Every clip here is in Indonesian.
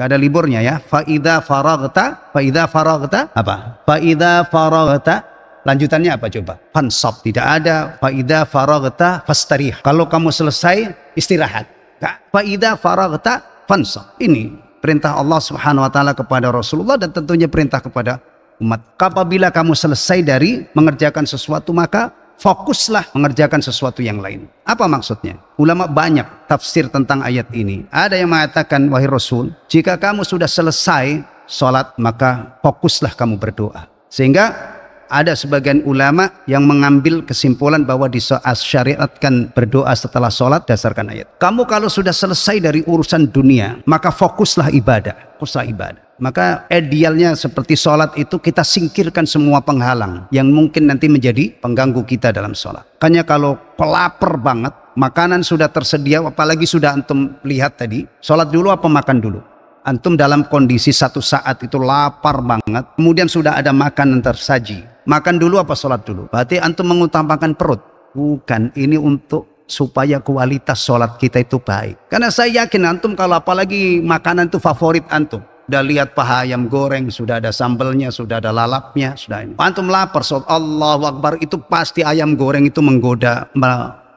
Gak ada liburnya ya. Faida faragta, faida faragta apa? Faida faragta lanjutannya apa coba? Fansab tidak ada. Faida faragta fastarih. Kalau kamu selesai istirahat. gak Faida faragta fansab. Ini perintah Allah Subhanahu wa taala kepada Rasulullah dan tentunya perintah kepada umat. Apabila kamu selesai dari mengerjakan sesuatu maka fokuslah mengerjakan sesuatu yang lain. Apa maksudnya? Ulama banyak tafsir tentang ayat ini. Ada yang mengatakan, wahai Rasul, jika kamu sudah selesai sholat, maka fokuslah kamu berdoa. Sehingga ada sebagian ulama yang mengambil kesimpulan bahwa disyariatkan berdoa setelah sholat dasarkan ayat. Kamu kalau sudah selesai dari urusan dunia, maka fokuslah ibadah. Fokuslah ibadah. Maka idealnya seperti sholat itu kita singkirkan semua penghalang yang mungkin nanti menjadi pengganggu kita dalam sholat. Hanya kalau pelaper banget, makanan sudah tersedia, apalagi sudah antum lihat tadi, sholat dulu apa makan dulu? Antum dalam kondisi satu saat itu lapar banget, kemudian sudah ada makanan tersaji. Makan dulu apa sholat dulu? Berarti antum mengutamakan perut. Bukan, ini untuk supaya kualitas sholat kita itu baik. Karena saya yakin antum kalau apalagi makanan itu favorit antum. Sudah lihat paha ayam goreng, sudah ada sambelnya, sudah ada lalapnya, sudah ini. Antum lapar, sholat Allah Akbar itu pasti ayam goreng itu menggoda,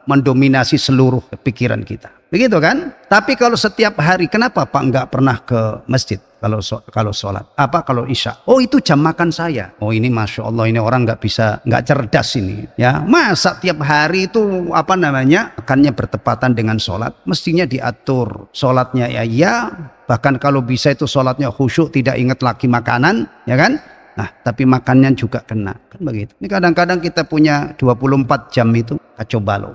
mendominasi seluruh pikiran kita. Begitu kan? Tapi kalau setiap hari, kenapa Pak nggak pernah ke masjid? kalau kalau sholat apa kalau isya oh itu jam makan saya oh ini masya allah ini orang nggak bisa nggak cerdas ini ya masa tiap hari itu apa namanya akannya bertepatan dengan sholat mestinya diatur sholatnya ya ya bahkan kalau bisa itu sholatnya khusyuk tidak ingat lagi makanan ya kan Nah, tapi makannya juga kena. Kan begitu. Ini kadang-kadang kita punya 24 jam itu kacau balau.